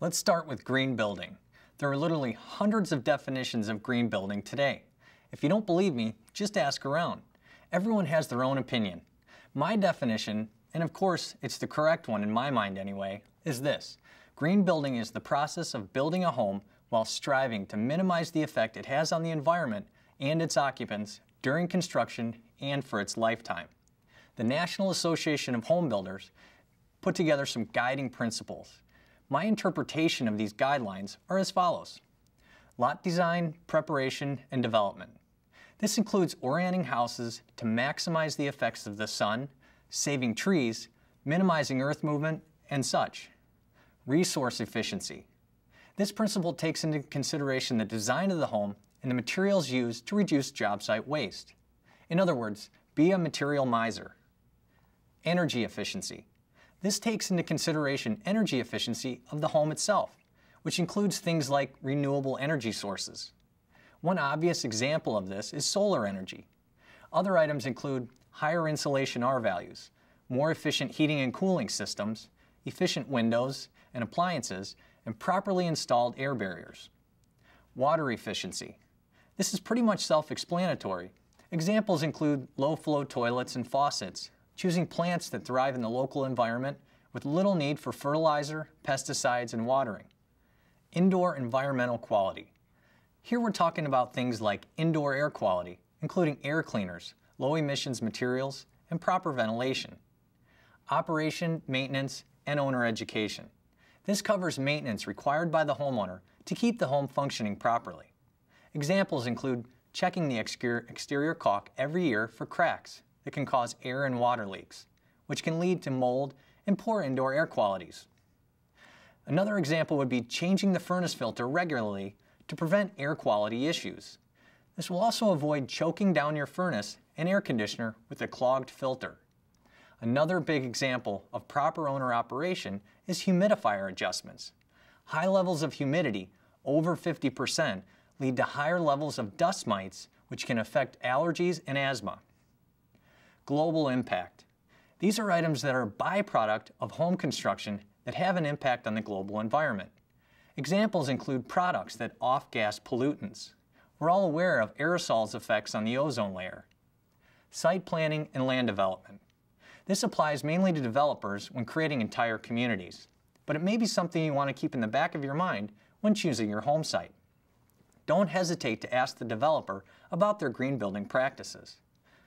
Let's start with green building. There are literally hundreds of definitions of green building today. If you don't believe me, just ask around. Everyone has their own opinion. My definition, and of course it's the correct one in my mind anyway, is this. Green building is the process of building a home while striving to minimize the effect it has on the environment and its occupants during construction and for its lifetime. The National Association of Home Builders put together some guiding principles my interpretation of these guidelines are as follows. Lot design, preparation, and development. This includes orienting houses to maximize the effects of the sun, saving trees, minimizing earth movement, and such. Resource efficiency. This principle takes into consideration the design of the home and the materials used to reduce job site waste. In other words, be a material miser. Energy efficiency. This takes into consideration energy efficiency of the home itself, which includes things like renewable energy sources. One obvious example of this is solar energy. Other items include higher insulation R values, more efficient heating and cooling systems, efficient windows and appliances, and properly installed air barriers. Water efficiency. This is pretty much self explanatory. Examples include low flow toilets and faucets, choosing plants that thrive in the local environment with little need for fertilizer, pesticides, and watering. Indoor environmental quality. Here we're talking about things like indoor air quality, including air cleaners, low emissions materials, and proper ventilation. Operation, maintenance, and owner education. This covers maintenance required by the homeowner to keep the home functioning properly. Examples include checking the exterior caulk every year for cracks, that can cause air and water leaks, which can lead to mold and poor indoor air qualities. Another example would be changing the furnace filter regularly to prevent air quality issues. This will also avoid choking down your furnace and air conditioner with a clogged filter. Another big example of proper owner operation is humidifier adjustments. High levels of humidity, over 50%, lead to higher levels of dust mites, which can affect allergies and asthma global impact. These are items that are byproduct of home construction that have an impact on the global environment. Examples include products that off-gas pollutants. We're all aware of aerosols effects on the ozone layer. Site planning and land development. This applies mainly to developers when creating entire communities, but it may be something you want to keep in the back of your mind when choosing your home site. Don't hesitate to ask the developer about their green building practices.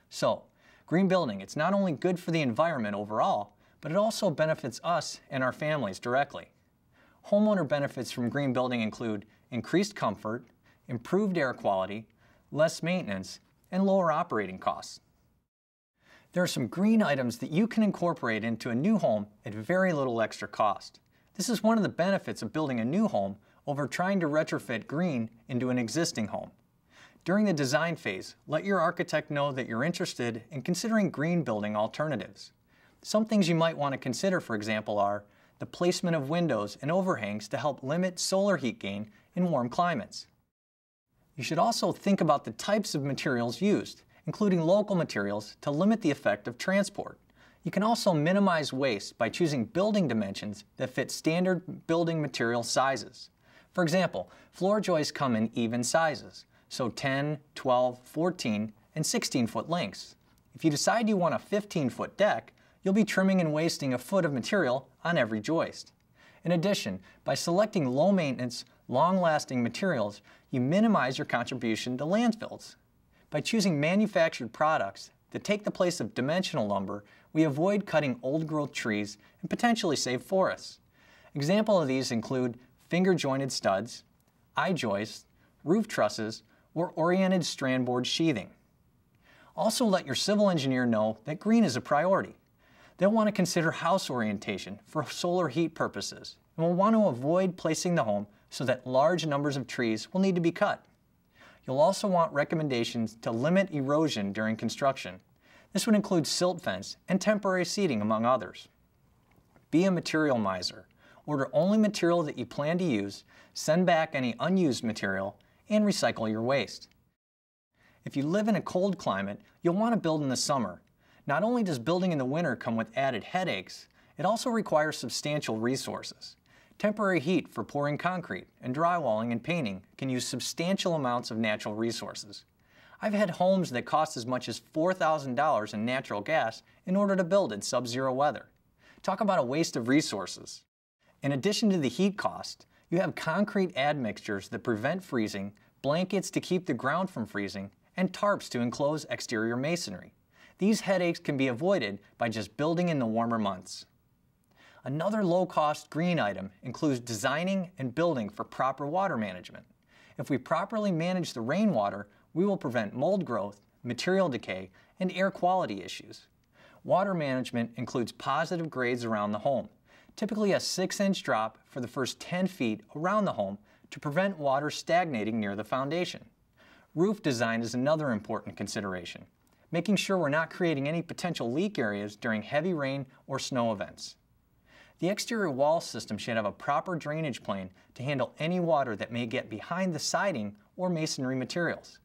So, Green building, it's not only good for the environment overall, but it also benefits us and our families directly. Homeowner benefits from green building include increased comfort, improved air quality, less maintenance, and lower operating costs. There are some green items that you can incorporate into a new home at very little extra cost. This is one of the benefits of building a new home over trying to retrofit green into an existing home. During the design phase, let your architect know that you're interested in considering green building alternatives. Some things you might want to consider, for example, are the placement of windows and overhangs to help limit solar heat gain in warm climates. You should also think about the types of materials used, including local materials, to limit the effect of transport. You can also minimize waste by choosing building dimensions that fit standard building material sizes. For example, floor joists come in even sizes, so 10, 12, 14, and 16 foot lengths. If you decide you want a 15 foot deck, you'll be trimming and wasting a foot of material on every joist. In addition, by selecting low maintenance, long lasting materials, you minimize your contribution to landfills. By choosing manufactured products that take the place of dimensional lumber, we avoid cutting old growth trees and potentially save forests. Example of these include finger jointed studs, eye joists, roof trusses, or oriented strand board sheathing. Also let your civil engineer know that green is a priority. They'll want to consider house orientation for solar heat purposes and will want to avoid placing the home so that large numbers of trees will need to be cut. You'll also want recommendations to limit erosion during construction. This would include silt fence and temporary seating, among others. Be a material miser. Order only material that you plan to use, send back any unused material, and recycle your waste. If you live in a cold climate, you'll want to build in the summer. Not only does building in the winter come with added headaches, it also requires substantial resources. Temporary heat for pouring concrete and drywalling and painting can use substantial amounts of natural resources. I've had homes that cost as much as $4,000 in natural gas in order to build in sub-zero weather. Talk about a waste of resources. In addition to the heat cost, you have concrete admixtures that prevent freezing, blankets to keep the ground from freezing, and tarps to enclose exterior masonry. These headaches can be avoided by just building in the warmer months. Another low-cost green item includes designing and building for proper water management. If we properly manage the rainwater, we will prevent mold growth, material decay, and air quality issues. Water management includes positive grades around the home typically a 6-inch drop for the first 10 feet around the home to prevent water stagnating near the foundation. Roof design is another important consideration, making sure we're not creating any potential leak areas during heavy rain or snow events. The exterior wall system should have a proper drainage plane to handle any water that may get behind the siding or masonry materials.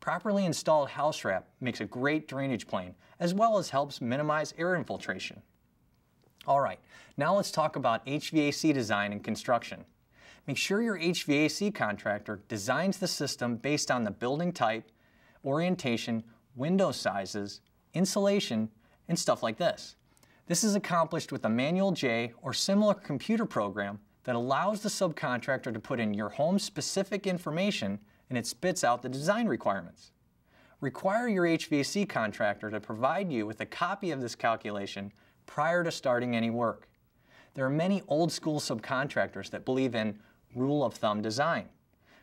Properly installed house wrap makes a great drainage plane as well as helps minimize air infiltration. All right, now let's talk about HVAC design and construction. Make sure your HVAC contractor designs the system based on the building type, orientation, window sizes, insulation, and stuff like this. This is accomplished with a manual J or similar computer program that allows the subcontractor to put in your home specific information and it spits out the design requirements. Require your HVAC contractor to provide you with a copy of this calculation prior to starting any work. There are many old school subcontractors that believe in rule of thumb design.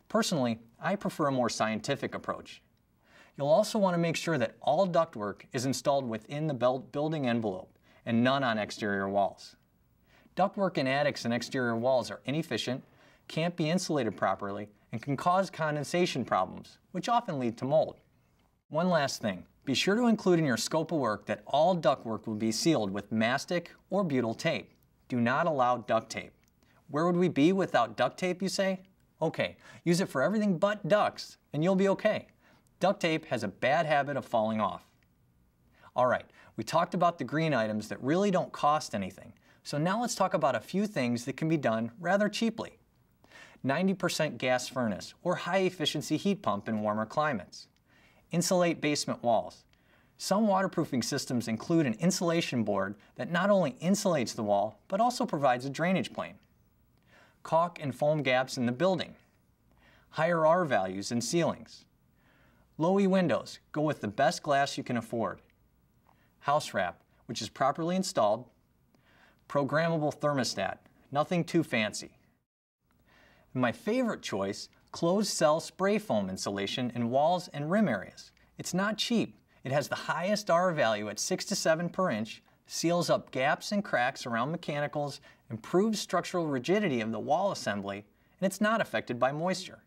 Personally, I prefer a more scientific approach. You'll also want to make sure that all ductwork is installed within the building envelope and none on exterior walls. Ductwork in attics and exterior walls are inefficient, can't be insulated properly, and can cause condensation problems, which often lead to mold. One last thing. Be sure to include in your scope of work that all ductwork will be sealed with mastic or butyl tape. Do not allow duct tape. Where would we be without duct tape, you say? Okay, use it for everything but ducts, and you'll be okay. Duct tape has a bad habit of falling off. All right, we talked about the green items that really don't cost anything. So now let's talk about a few things that can be done rather cheaply. 90% gas furnace or high efficiency heat pump in warmer climates insulate basement walls. Some waterproofing systems include an insulation board that not only insulates the wall, but also provides a drainage plane. Caulk and foam gaps in the building. Higher R values in ceilings. E windows go with the best glass you can afford. House wrap, which is properly installed. Programmable thermostat, nothing too fancy. my favorite choice closed cell spray foam insulation in walls and rim areas. It's not cheap. It has the highest R value at 6 to 7 per inch, seals up gaps and cracks around mechanicals, improves structural rigidity of the wall assembly, and it's not affected by moisture.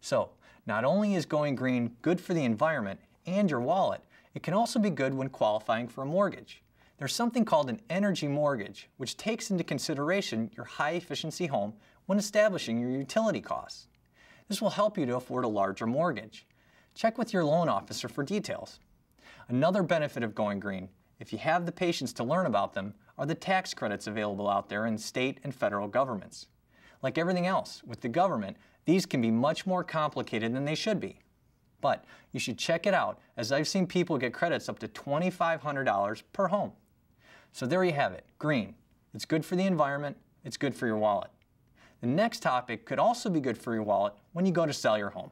So, not only is going green good for the environment and your wallet, it can also be good when qualifying for a mortgage. There's something called an energy mortgage, which takes into consideration your high efficiency home when establishing your utility costs. This will help you to afford a larger mortgage. Check with your loan officer for details. Another benefit of going green, if you have the patience to learn about them, are the tax credits available out there in state and federal governments. Like everything else, with the government, these can be much more complicated than they should be. But you should check it out, as I've seen people get credits up to $2,500 per home. So there you have it, green. It's good for the environment, it's good for your wallet. The next topic could also be good for your wallet when you go to sell your home.